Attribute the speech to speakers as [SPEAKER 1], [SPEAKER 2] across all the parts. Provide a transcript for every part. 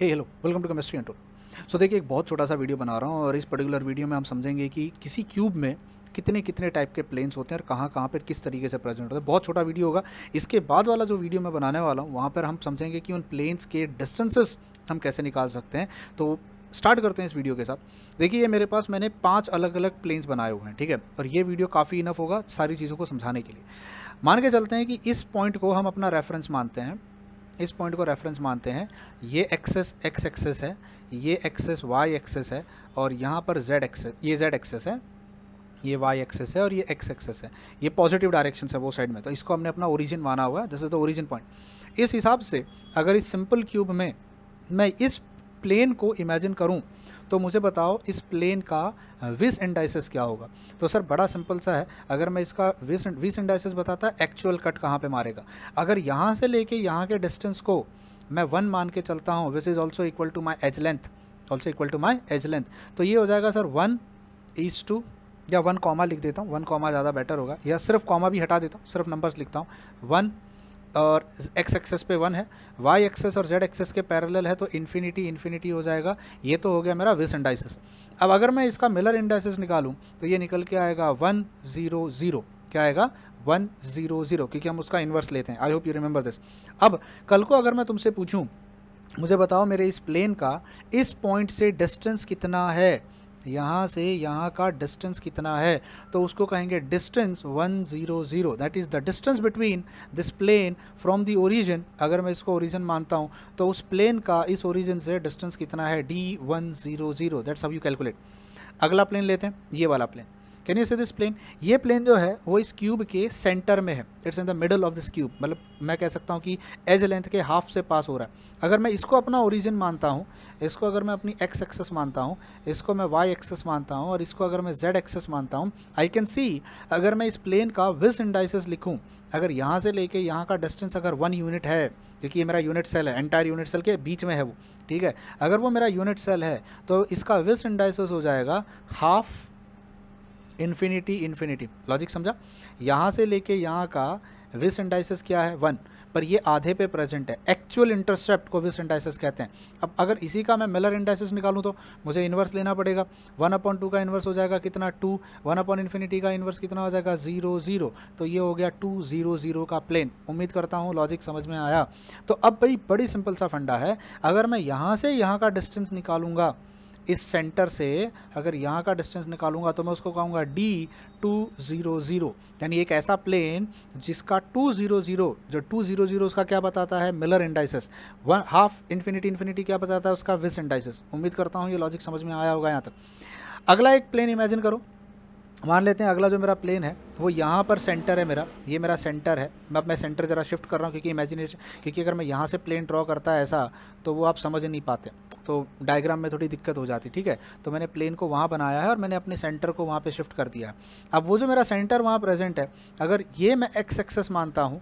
[SPEAKER 1] hey hello welcome to chemistry and so देखिए एक बहुत छोटा सा वीडियो बना रहा हूँ और इस पर्टिकुलर वीडियो में हम समझेंगे कि किसी क्यूब में कितने कितने टाइप के प्लेन्स होते हैं और कहाँ कहाँ पर किस तरीके से प्रेजेंट होते हैं बहुत छोटा वीडियो होगा इसके बाद वाला जो वीडियो मैं बनाने वाला हूँ वहाँ पर हम समझेंगे कि उन प्लेन्स के डिस्टेंसेस हम कैसे निकाल सकते हैं तो स्टार्ट करते हैं इस वीडियो के साथ देखिए ये मेरे पास मैंने पाँच अलग अलग प्लेन्स बनाए हुए हैं ठीक है और ये वीडियो काफ़ी इनफ होगा सारी चीज़ों को समझाने के लिए मान के चलते हैं कि इस पॉइंट को हम अपना रेफरेंस मानते हैं इस पॉइंट को रेफरेंस मानते हैं ये एक्सेस एक्स एक्सेस है ये एक्सेस वाई एक्सेस है और यहाँ पर जेड एक्सेस ये जेड एक्सेस है ये वाई एक्सेस है और ये एक्स एक्सेस है ये पॉजिटिव डायरेक्शन है वो साइड में तो इसको हमने अपना ओरिजिन माना हुआ है this is the origin point इस हिसाब से अगर इस सिंपल क्यूब में मैं इस प्लेन को इमेजिन करूँ तो मुझे बताओ इस प्लेन का विस इंडाइसिस क्या होगा तो सर बड़ा सिंपल सा है अगर मैं इसका विस विस इंडाइसिस बताता एक्चुअल कट कहाँ पे मारेगा अगर यहाँ से लेके यहाँ के डिस्टेंस को मैं वन मान के चलता हूँ which is also equal to my edge length also equal to my edge length तो ये हो जाएगा सर वन ईज टू या वन कॉमा लिख देता हूँ वन कॉमा ज़्यादा बेटर होगा या सिर्फ कॉमा भी हटा देता हूँ सिर्फ नंबर्स लिखता हूँ वन और एक्स एक्सेस पे वन है वाई एक्सेस और जेड एक्सेस के पैरेलल है तो इन्फिनिटी इन्फिनिटी हो जाएगा ये तो हो गया मेरा विस इंडाइसिस अब अगर मैं इसका मिलर इंडाइसिस निकालूँ तो ये निकल के आएगा वन ज़ीरो ज़ीरो क्या आएगा वन ज़ीरो ज़ीरो क्योंकि हम उसका इन्वर्स लेते हैं I hope you remember this अब कल को अगर मैं तुमसे पूछूँ मुझे बताओ मेरे इस प्लेन का इस पॉइंट से डिस्टेंस कितना है यहाँ से यहाँ का डिस्टेंस कितना है तो उसको कहेंगे distance one zero zero that is the distance between this plane from the origin अगर मैं इसको ओरिजिन मानता हूँ तो उस प्लेन का इस ओरिजिन से डिस्टेंस कितना है D one zero zero that's how you calculate अगला प्लेन लेते हैं ये वाला plane can you see this plane ये प्लेन जो है वो इस क्यूब के सेंटर में है it's in the middle of this cube मतलब मैं कह सकता हूँ कि एज लेंथ के हाफ से पास हो रहा है अगर मैं इसको अपना ओरिजिन मानता हूँ इसको अगर मैं अपनी एक्स एक्सेस मानता हूँ इसको मैं वाई एक्सेस मानता हूँ और इसको अगर मैं जेड एक्सेस मानता हूँ आई कैन सी अगर मैं इस प्लेन का विस इंडाइसिस लिखूँ अगर यहाँ से लेके यहाँ का डिस्टेंस अगर वन यूनिट है क्योंकि ये मेरा यूनिट सेल है एंटायर यूनिट सेल के बीच में है वो ठीक है अगर वो मेरा यूनिट सेल है तो इसका विस इंडाइसिस हो जाएगा हाफ इन्फिनिटी इन्फिनिटी लॉजिक समझा यहाँ से लेके यहाँ का विस इंडाइसिस क्या है वन पर ये आधे पे प्रेजेंट है एक्चुअल इंटरसेप्ट को विस इंडाइसिस कहते हैं अब अगर इसी का मैं मेलर इंडाइसिस निकालूँ तो मुझे इन्वर्स लेना पड़ेगा वन अपॉन टू का इन्वर्स हो जाएगा कितना टू वन अपॉन इन्फिनिटी का इन्वर्स कितना हो जाएगा जीरो जीरो तो ये हो गया टू जीरो जीरो का प्लेन उम्मीद करता हूँ लॉजिक समझ में आया तो अब भाई बड़ी सिंपल सा फंडा है अगर मैं यहाँ से यहाँ का डिस्टेंस निकालूंगा इस सेंटर से अगर यहाँ का डिस्टेंस निकालूंगा तो मैं उसको कहूँगा डी टू ज़ीरो ज़ीरो यानी एक ऐसा प्लेन जिसका टू ज़ीरो ज़ीरो जो टू ज़ीरो ज़ीरो उसका क्या बताता है Miller indices one half infinity infinity क्या बताता है उसका विस इंडाइसिस उम्मीद करता हूँ ये लॉजिक समझ में आया होगा यहाँ तक अगला एक प्लेन इमेजिन करो मान लेते हैं अगला जो मेरा प्लेन है वो यहाँ पर सेंटर है मेरा ये मेरा सेंटर है मैं अब मैं सेंटर ज़रा शिफ्ट कर रहा हूँ क्योंकि इमेजिनेशन क्योंकि अगर मैं यहाँ से प्लेन ड्रॉ करता है ऐसा तो वो आप समझ नहीं पाते तो डायग्राम में थोड़ी दिक्कत हो जाती ठीक है तो मैंने प्लेन को वहाँ बनाया है और मैंने अपने सेंटर को वहाँ पर शिफ्ट कर दिया है अब वो जो मेरा सेंटर वहाँ प्रेजेंट है अगर ये मैं एक्स एक्सेस मानता हूँ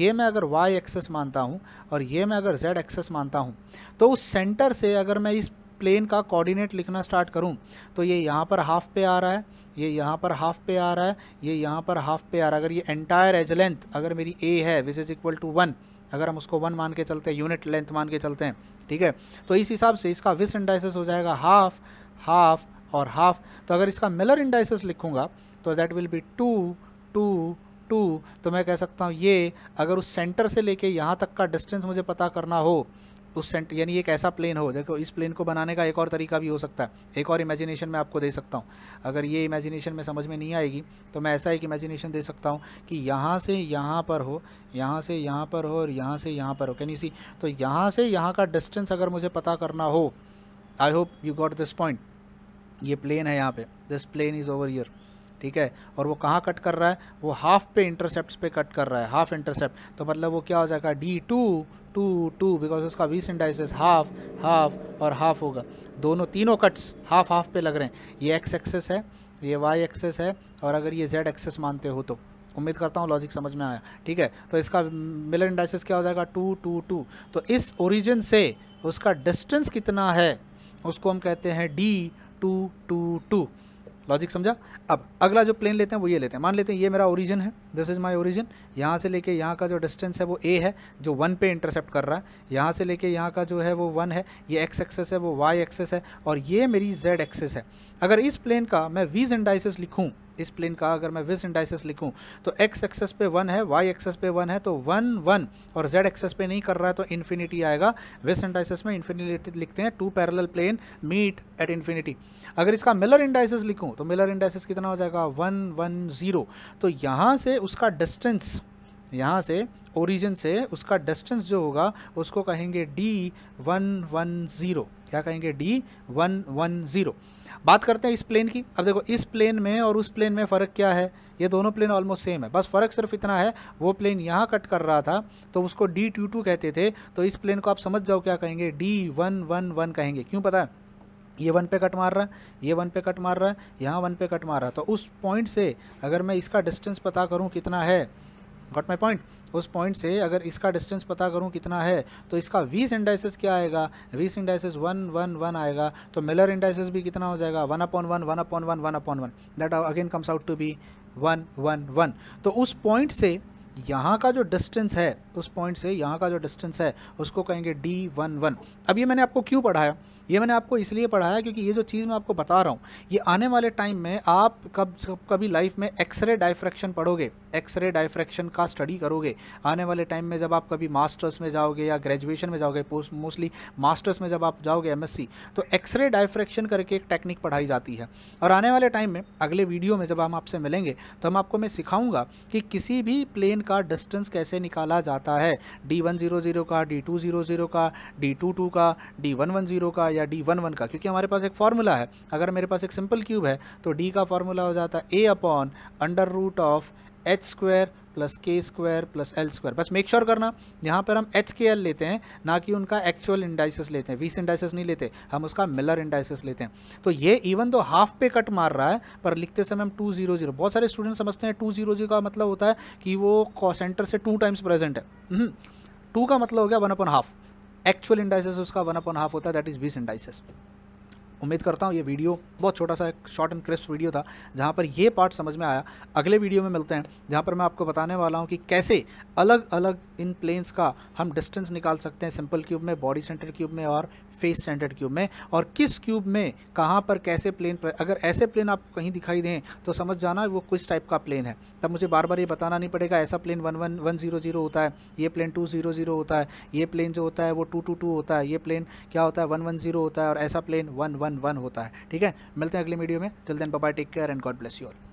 [SPEAKER 1] ये मैं अगर वाई एक्सेस मानता हूँ और ये मैं अगर जेड एक्सेस मानता हूँ तो उस सेंटर से अगर मैं इस प्लेन का कोऑर्डिनेट लिखना स्टार्ट करूँ तो ये यहाँ पर हाफ पे आ रहा है ये यहाँ पर हाफ पे आ रहा है ये यहाँ पर हाफ पे आ रहा है अगर ये एंटायर एज लेंथ अगर मेरी ए है which is equal to one अगर हम उसको वन मान के चलते हैं यूनिट लेंथ मान के चलते हैं ठीक है तो इस हिसाब से इसका विस इंडाइसिस हो जाएगा हाफ हाफ और हाफ तो अगर इसका मिलर इंडाइसिस लिखूंगा तो that will be two two two तो मैं कह सकता हूँ ये अगर उस सेंटर से लेके यहाँ तक का डिस्टेंस मुझे पता करना हो उस सेंटर यानी एक ऐसा प्लेन हो देखो इस प्लेन को बनाने का एक और तरीका भी हो सकता है एक और इमेजिनेशन मैं आपको दे सकता हूँ अगर ये इमेजिनेशन में समझ में नहीं आएगी तो मैं ऐसा एक इमेजिनेशन दे सकता हूँ कि यहाँ से यहाँ पर हो यहाँ से यहाँ पर हो और यहाँ से यहाँ पर हो कैन यू सी तो यहाँ से यहाँ का डिस्टेंस अगर मुझे पता करना हो I hope you got this point ये प्लेन है यहाँ पे this plane is over here ठीक है और वो कहाँ कट कर रहा है वो हाफ पे इंटरसेप्ट पे कट कर रहा है हाफ इंटरसेप्ट तो मतलब वो क्या हो जाएगा D two two two because उसका वी सिंडाइसिस हाफ हाफ और हाफ होगा दोनों तीनों कट्स हाफ हाफ पे लग रहे हैं ये एक्स एक्सेस है ये वाई एक्सेस है और अगर ये जेड एक्सेस मानते हो तो उम्मीद करता हूँ लॉजिक समझ में आया ठीक है तो इसका मिलर इंडाइसिस क्या हो जाएगा टू टू टू तो इस ओरिजिन से उसका डिस्टेंस कितना है उसको हम कहते हैं D two two two logic समझा अब अगला जो प्लेन लेते हैं वो ये लेते हैं मान लेते हैं ये मेरा ओरिजिन है दिस इज़ माय ओरिजिन यहाँ से लेके यहाँ का जो डिस्टेंस है वो ए है जो वन पे इंटरसेप्ट कर रहा है यहाँ से लेके यहाँ का जो है वो वन है ये एक्स एक्सेस है वो वाई एक्सेस है और ये मेरी जेड एक्सेस है अगर इस प्लेन का मैं वीज इंडाइसिस लिखूँ इस प्लेन का अगर मैं विस इंडाइसिस लिखूं तो एक्स एक्सेस पे वन है वाई एक्सेस पे वन है तो वन वन और जेड एक्सेस पे नहीं कर रहा है तो इन्फिनिटी आएगा विस इंडाइसिस में इन्फिनिटी लिखते हैं two parallel plane meet at infinity अगर इसका मिलर इंडाइसिस लिखूं तो मिलर इंडाइसिस कितना हो जाएगा वन वन ज़ीरो तो यहाँ से उसका डिस्टेंस यहाँ से ओरिजिन से उसका डिस्टेंस जो होगा उसको कहेंगे डी वन वन ज़ीरो क्या कहेंगे डी वन वन ज़ीरो बात करते हैं इस प्लेन की अब देखो इस प्लेन में और उस प्लेन में फ़र्क क्या है ये दोनों प्लेन ऑलमोस्ट सेम है बस फ़र्क सिर्फ इतना है वो प्लेन यहाँ कट कर रहा था तो उसको डी टू टू कहते थे तो इस प्लेन को आप समझ जाओ क्या कहेंगे डी वन वन वन कहेंगे क्यों पता है ये वन पे कट मार रहा है ये वन पे कट मार रहा है यहाँ वन पे कट मार रहा है तो उस पॉइंट से अगर मैं इसका डिस्टेंस पता करूँ कितना है गॉट माई पॉइंट उस पॉइंट से अगर इसका डिस्टेंस पता करूं कितना है तो इसका वीस इंडाइसिस क्या आएगा वीस इंडाइसिस वन वन वन आएगा तो मिलर इंडाइसिस भी कितना हो जाएगा one upon one one upon one one upon one that again comes out to be one one one तो उस पॉइंट से यहाँ का जो डिस्टेंस है उस पॉइंट से यहाँ का जो डिस्टेंस है उसको कहेंगे डी वन वन अब ये मैंने आपको क्यों पढ़ाया ये मैंने आपको इसलिए पढ़ाया क्योंकि ये जो चीज़ मैं आपको बता रहा हूँ ये आने वाले टाइम में आप कब कभी लाइफ में एक्सरे डायफ्रैक्शन पढ़ोगे एक्सरे डायफ्रैक्शन का स्टडी करोगे आने वाले टाइम में जब आप कभी मास्टर्स में जाओगे या ग्रेजुएशन में जाओगे पोस्ट मोस्टली मास्टर्स में जब आप जाओगे एम तो एक्सरे डायफ्रैक्शन करके एक टेक्निक पढ़ाई जाती है और आने वाले टाइम में अगले वीडियो में जब हम आपसे मिलेंगे तो हम आपको मैं सिखाऊंगा कि किसी भी प्लेन का डिस्टेंस कैसे निकाला जाता है डी वन जीरो जीरो का डी टू जीरो जीरो का डी टू टू का डी वन वन जीरो का या डी वन वन का क्योंकि हमारे पास एक फार्मूला है अगर मेरे पास एक सिंपल क्यूब है तो डी का फार्मूला हो जाता है a upon under root of h square plus k square plus l square बस मेक श्योर करना यहाँ पर हम एच के एल लेते हैं ना कि उनका एक्चुअल इंडाइसिस लेते हैं वीस इंडाइसिस नहीं लेते हम उसका मिलर इंडाइसिस लेते हैं तो ये इवन तो हाफ पे कट मार रहा है पर लिखते समय हम टू जीरो जीरो बहुत सारे स्टूडेंट समझते हैं टू जीरो जीरो का मतलब होता है कि वो सेंटर से टू टाइम्स प्रेजेंट है टू हम्म, का मतलब हो गया one upon half actual indices उसका वन अपन हाफ होता है दैट इज़ बीस इंडाइसेस उम्मीद करता हूँ ये वीडियो बहुत छोटा सा एक शॉर्ट एंड क्रिस्प वीडियो था जहाँ पर ये पार्ट समझ में आया अगले वीडियो में मिलते हैं जहाँ पर मैं आपको बताने वाला हूँ कि कैसे अलग अलग इन प्लेन्स का हम डिस्टेंस निकाल सकते हैं सिंपल क्यूब में बॉडी सेंटर क्यूब में और फेस सेंटर्ड क्यूब में और किस क्यूब में कहाँ पर कैसे प्लेन पर अगर ऐसे प्लेन आपको कहीं दिखाई दें तो समझ जाना वो किस टाइप का प्लेन है तब मुझे बार बार ये बताना नहीं पड़ेगा ऐसा plane one one one zero zero होता है ये प्लेन टू जीरो जीरो होता है ये प्लेन जो होता है वो टू टू टू होता है ये प्लेन क्या होता है वन वन जीरो होता है और ऐसा प्लेन वन वन वन होता है ठीक है मिलते हैं अगले वीडियो में जल्द then bye take care and God bless you all